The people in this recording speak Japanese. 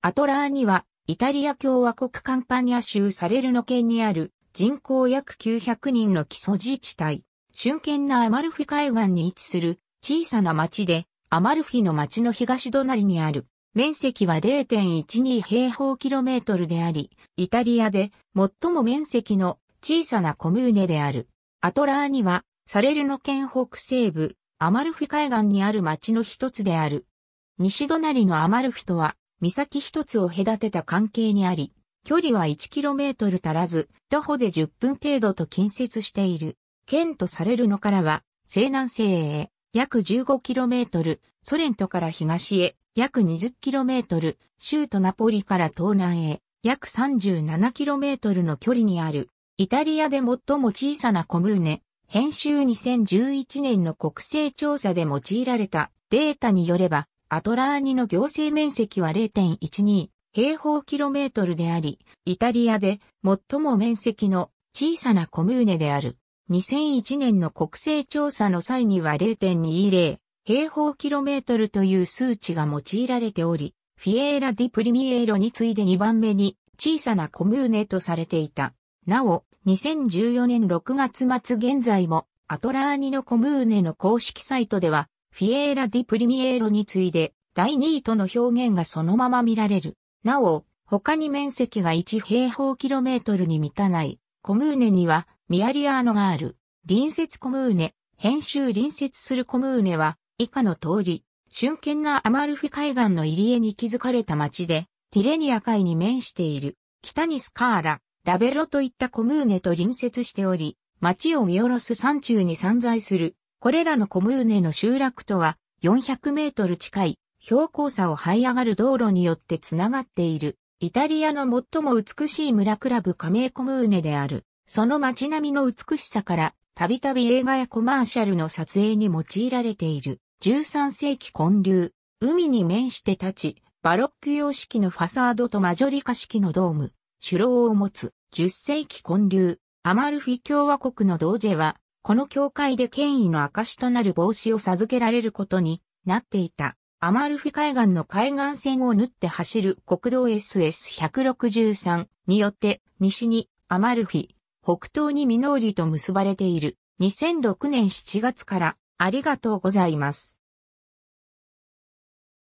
アトラーには、イタリア共和国カンパニア州サレルノ県にある人口約900人の基礎自治体、春堅なアマルフィ海岸に位置する小さな町で、アマルフィの町の東隣にある。面積は0.12平方キロメートルであり、イタリアで最も面積の小さなコムーネである。アトラーには、サレルノ県北西部、アマルフィ海岸にある町の一つである。西隣のアマルフィとは、岬一つを隔てた関係にあり、距離は 1km 足らず、徒歩で10分程度と近接している。県とされるのからは、西南西へ約 15km、ソレントから東へ約 20km、州都ナポリから東南へ約 37km の距離にある、イタリアで最も小さなコムーネ、編集2011年の国勢調査で用いられたデータによれば、アトラーニの行政面積は0.12平方キロメートルであり、イタリアで最も面積の小さなコムーネである。2001年の国勢調査の際には0.20平方キロメートルという数値が用いられており、フィエーラ・ディ・プリミエーロに次いで2番目に小さなコムーネとされていた。なお、2014年6月末現在もアトラーニのコムーネの公式サイトではフィエーラ・ディ・プリミエーロに次いで、第2位との表現がそのまま見られる。なお、他に面積が1平方キロメートルに満たない、コムーネには、ミアリアーノがある。隣接コムーネ、編集隣接するコムーネは、以下の通り、春見なアマルフィ海岸の入り江に築かれた町で、ティレニア海に面している。北にスカーラ、ラベロといったコムーネと隣接しており、町を見下ろす山中に散在するこれらのコムーネの集落とは400メートル近い標高差を這い上がる道路によってつながっている。イタリアの最も美しい村クラブ加盟コムーネである。その街並みの美しさから、たびたび映画やコマーシャルの撮影に用いられている。13世紀混流、海に面して立ち、バロック様式のファサードとマジョリカ式のドーム、主楼を持つ、10世紀混流、アマルフィ共和国のドージェは、この教会で権威の証となる帽子を授けられることになっていた。アマルフィ海岸の海岸線を縫って走る国道 SS163 によって西にアマルフィ、北東にミノーリと結ばれている。2006年7月からありがとうございます。